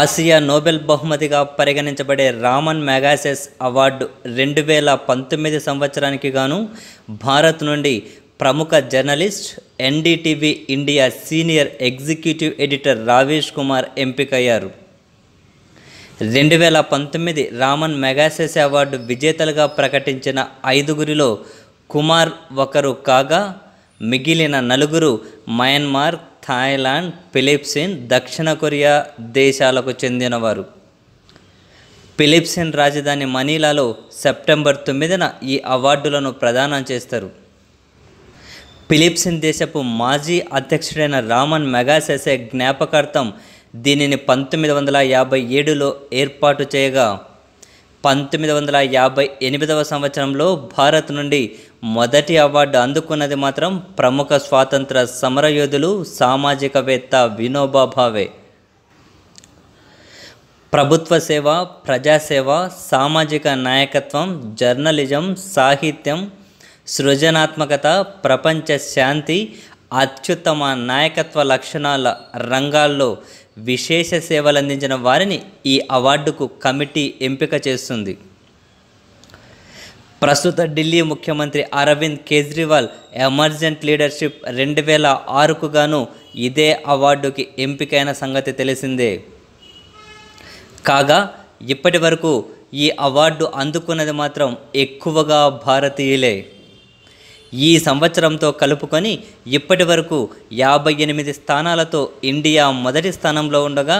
Asia Nobel బహుమతిగా పరిగణించబడే Raman Magsaysay award రెండు వేల పంతొమ్మిది సంవత్సరానికి గాను భారత్ నుండి ప్రముఖ journalist NDTV India senior executive editor Ravish Kumar ఎంపికయ్యారు రెండు వేల పంతొమ్మిది రామన్ మెగాసెస్ అవార్డు విజేతలుగా ప్రకటించిన ఐదుగురిలో కుమార్ ఒకరు కాగా మిగిలిన నలుగురు మయన్మార్ థాయిలాండ్ ఫిలిప్సిన్ దక్షిణ కొరియా దేశాలకు చెందినవారు ఫిలిప్సిన్ రాజధాని మనీలాలో సెప్టెంబర్ తొమ్మిదిన ఈ అవార్డులను ప్రదానం చేస్తారు ఫిలిప్సిన్ దేశపు మాజీ అధ్యక్షుడైన రామన్ మెగాసెసే జ్ఞాపకార్థం దీనిని పంతొమ్మిది వందల యాభై ఏడులో ఏర్పాటు చేయగా పంతొమ్మిది వందల యాభై ఎనిమిదవ సంవత్సరంలో భారత్ నుండి మొదటి అవార్డు అందుకున్నది మాత్రం ప్రముఖ స్వాతంత్ర సమరయోధులు సామాజికవేత్త వినోబా భావే ప్రభుత్వ సేవ ప్రజాసేవ సామాజిక నాయకత్వం జర్నలిజం సాహిత్యం సృజనాత్మకత ప్రపంచ శాంతి అత్యుత్తమ నాయకత్వ లక్షణాల రంగాల్లో విశేష సేవలందించిన వారిని ఈ అవార్డుకు కమిటీ ఎంపిక చేస్తుంది ప్రస్తుత ఢిల్లీ ముఖ్యమంత్రి అరవింద్ కేజ్రీవాల్ ఎమర్జెంట్ లీడర్షిప్ రెండు వేల ఆరుకు గాను ఇదే అవార్డుకి ఎంపికైన సంగతి తెలిసిందే కాగా ఇప్పటి వరకు ఈ అవార్డు అందుకున్నది మాత్రం ఎక్కువగా భారతీయులే ఈ సంవత్సరంతో కలుపుకొని ఇప్పటి వరకు యాభై ఎనిమిది స్థానాలతో ఇండియా మొదటి స్థానంలో ఉండగా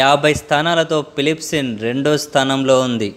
యాభై స్థానాలతో ఫిలిప్సిన్ రెండో స్థానంలో ఉంది